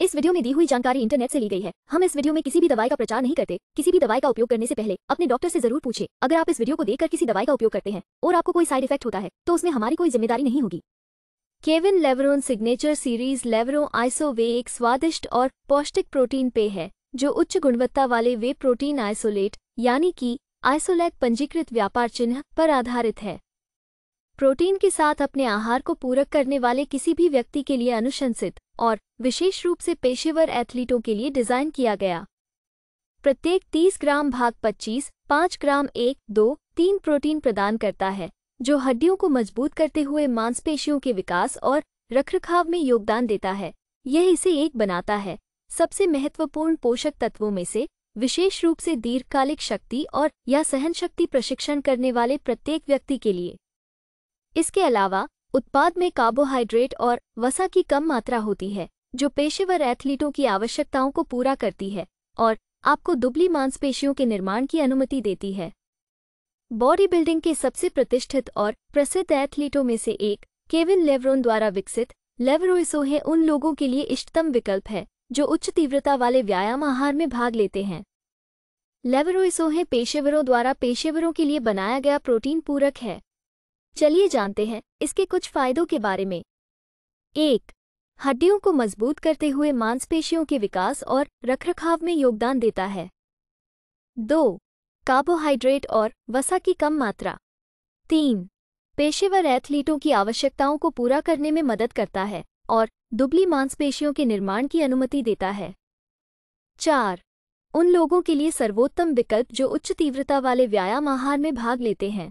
इस वीडियो में दी हुई जानकारी इंटरनेट से ली गई है हम इस वीडियो में किसी भी दवाई का प्रचार नहीं करते किसी भी दवाई का उपयोग करने से पहले अपने डॉक्टर से जरूर पूछे अगर आप इस वीडियो को देखकर किसी दवाई का उपयोग करते हैं और आपको कोई साइड इफेक्ट होता है तो उसमें हमारी कोई जिम्मेदारी नहीं होगी Kevin Levrone signature series Levro Isowhey एक स्वादिष्ट और पौष्टिक प्रोटीन पे है जो उच्च गुणवत्ता वाले वे प्रोटीन आइसोलेट यानी कि आइसोलैक पंजीकृत व्यापार चिन्ह पर आधारित है प्रोटीन के साथ अपने आहार को पूरक करने वाले किसी भी व्यक्ति के लिए अनुशंसित और विशेष रूप से पेशेवर एथलीटों के लिए डिज़ाइन किया गया प्रत्येक 30 ग्राम भाग 25, 5 ग्राम एक दो तीन प्रोटीन प्रदान करता है जो हड्डियों को मजबूत करते हुए मांसपेशियों के विकास और रखरखाव में योगदान देता है यह इसे एक बनाता है सबसे महत्वपूर्ण पोषक तत्वों में से विशेष रूप से दीर्घकालिक शक्ति और या सहन शक्ति प्रशिक्षण करने वाले प्रत्येक व्यक्ति के लिए इसके अलावा उत्पाद में कार्बोहाइड्रेट और वसा की कम मात्रा होती है जो पेशेवर एथलीटों की आवश्यकताओं को पूरा करती है और आपको दुबली मांसपेशियों के निर्माण की अनुमति देती है बॉडी बिल्डिंग के सबसे प्रतिष्ठित और प्रसिद्ध एथलीटों में से एक केविन लेवरोन द्वारा विकसित लेवरोइसोहे उन लोगों के लिए इष्टतम विकल्प है जो उच्च तीव्रता वाले व्यायाम आहार में भाग लेते हैं लेवरोइसोहे पेशेवरों द्वारा पेशेवरों के लिए बनाया गया प्रोटीन पूरक है चलिए जानते हैं इसके कुछ फायदों के बारे में एक हड्डियों को मजबूत करते हुए मांसपेशियों के विकास और रखरखाव में योगदान देता है दो कार्बोहाइड्रेट और वसा की कम मात्रा तीन पेशेवर एथलीटों की आवश्यकताओं को पूरा करने में मदद करता है और दुबली मांसपेशियों के निर्माण की अनुमति देता है चार उन लोगों के लिए सर्वोत्तम विकल्प जो उच्च तीव्रता वाले व्यायाम आहार में भाग लेते हैं